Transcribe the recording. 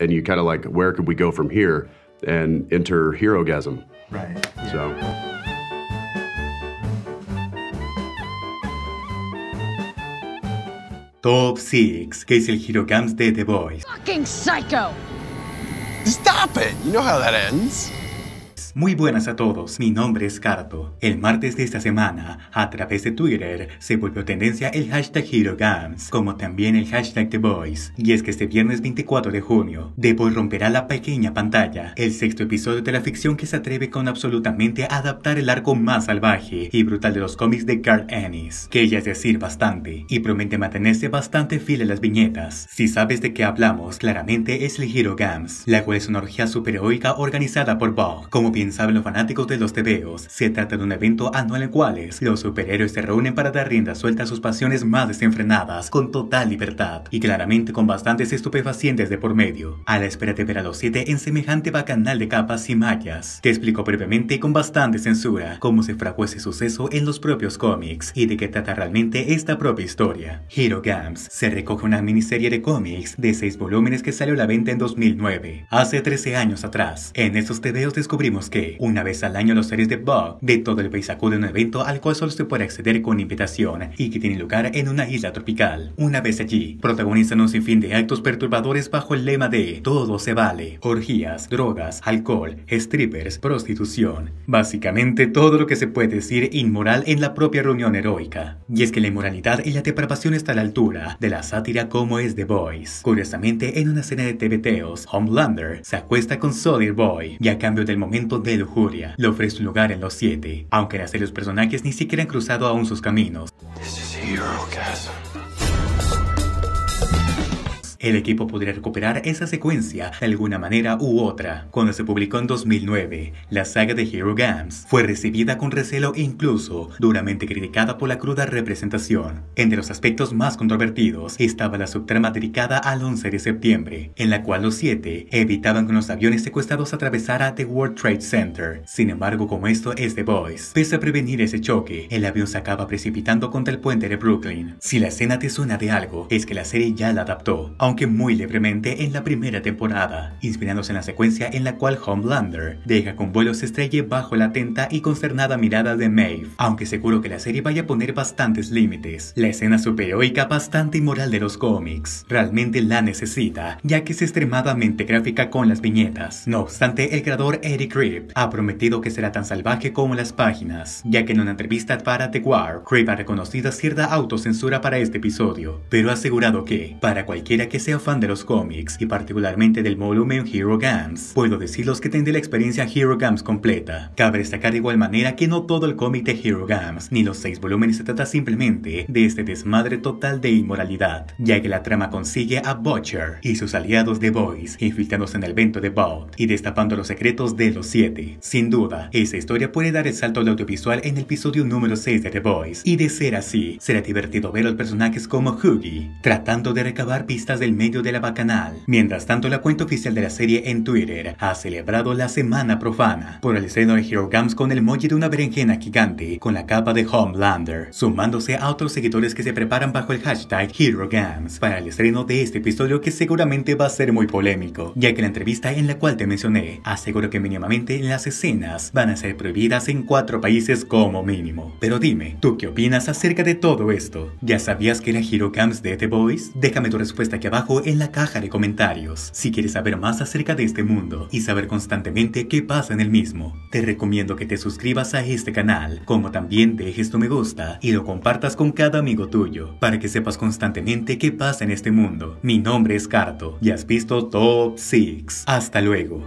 and you kind of like, where could we go from here? And enter heroism. Right. So. Top 6, que es el Hirogams de The Boys. Fucking psycho! Stop it! You know how that ends. Muy buenas a todos, mi nombre es Carto. El martes de esta semana, a través de Twitter, se volvió tendencia el hashtag HeroGams, como también el hashtag The Boys. Y es que este viernes 24 de junio, The Boys romperá la pequeña pantalla, el sexto episodio de la ficción que se atreve con absolutamente adaptar el arco más salvaje y brutal de los cómics de Garth Ennis, que ya es decir bastante, y promete mantenerse bastante fiel a las viñetas. Si sabes de qué hablamos, claramente es el HeroGams, la cual es una orgía superheroica organizada por Bob, como bien saben los fanáticos de los TVOs? se trata de un evento anual en cuales los superhéroes se reúnen para dar rienda suelta a sus pasiones más desenfrenadas, con total libertad, y claramente con bastantes estupefacientes de por medio, a la espera de ver a los 7 en semejante bacanal de capas y mallas. Te explico brevemente y con bastante censura cómo se fraguó ese suceso en los propios cómics y de qué trata realmente esta propia historia. Hero Games se recoge una miniserie de cómics de 6 volúmenes que salió a la venta en 2009, hace 13 años atrás. En estos TVOs descubrimos que una vez al año los seres de Bug de todo el país acuden a un evento al cual solo se puede acceder con invitación y que tiene lugar en una isla tropical. Una vez allí, protagonizan un sinfín de actos perturbadores bajo el lema de todo se vale, orgías, drogas, alcohol, strippers, prostitución, básicamente todo lo que se puede decir inmoral en la propia reunión heroica. Y es que la inmoralidad y la depravación está a la altura de la sátira como es The Boys. Curiosamente, en una escena de TVTeos, Homelander se acuesta con Solid Boy y a cambio del momento de lujuria le ofrece un lugar en los siete, aunque las de los personajes ni siquiera han cruzado aún sus caminos. El equipo podría recuperar esa secuencia de alguna manera u otra. Cuando se publicó en 2009, la saga de Hero Games fue recibida con recelo e incluso duramente criticada por la cruda representación. Entre los aspectos más controvertidos estaba la subtrama dedicada al 11 de septiembre, en la cual los siete evitaban que los aviones secuestrados atravesara The World Trade Center. Sin embargo, como esto es The Voice, pese a prevenir ese choque, el avión se acaba precipitando contra el puente de Brooklyn. Si la escena te suena de algo, es que la serie ya la adaptó aunque muy libremente en la primera temporada, inspirándose en la secuencia en la cual Homelander deja con vuelo se bajo la atenta y consternada mirada de Maeve, aunque seguro que la serie vaya a poner bastantes límites. La escena superheroica bastante inmoral de los cómics realmente la necesita, ya que es extremadamente gráfica con las viñetas. No obstante, el creador Eric Krip ha prometido que será tan salvaje como las páginas, ya que en una entrevista para The Guard, Krip ha reconocido cierta autocensura para este episodio, pero ha asegurado que, para cualquiera que sea fan de los cómics y particularmente del volumen Hero Games, puedo decirles que tendré la experiencia Hero Games completa. Cabe destacar de igual manera que no todo el cómic de Hero Games ni los seis volúmenes se trata simplemente de este desmadre total de inmoralidad, ya que la trama consigue a Butcher y sus aliados de Boys infiltrándose en el evento de Vault y destapando los secretos de los siete. Sin duda, esa historia puede dar el salto al audiovisual en el episodio número 6 de The Boys, y de ser así, será divertido ver a los personajes como Huggy, tratando de recabar pistas del medio de la bacanal. Mientras tanto, la cuenta oficial de la serie en Twitter ha celebrado la Semana Profana por el estreno de Hero Games con el molle de una berenjena gigante con la capa de Homelander, sumándose a otros seguidores que se preparan bajo el hashtag Hero Games para el estreno de este episodio que seguramente va a ser muy polémico, ya que la entrevista en la cual te mencioné aseguró que mínimamente las escenas van a ser prohibidas en cuatro países como mínimo. Pero dime, ¿tú qué opinas acerca de todo esto? ¿Ya sabías que era Hero Games de The Boys? Déjame tu respuesta aquí abajo abajo en la caja de comentarios si quieres saber más acerca de este mundo y saber constantemente qué pasa en el mismo. Te recomiendo que te suscribas a este canal, como también dejes tu me gusta y lo compartas con cada amigo tuyo, para que sepas constantemente qué pasa en este mundo. Mi nombre es Carto y has visto Top 6. Hasta luego.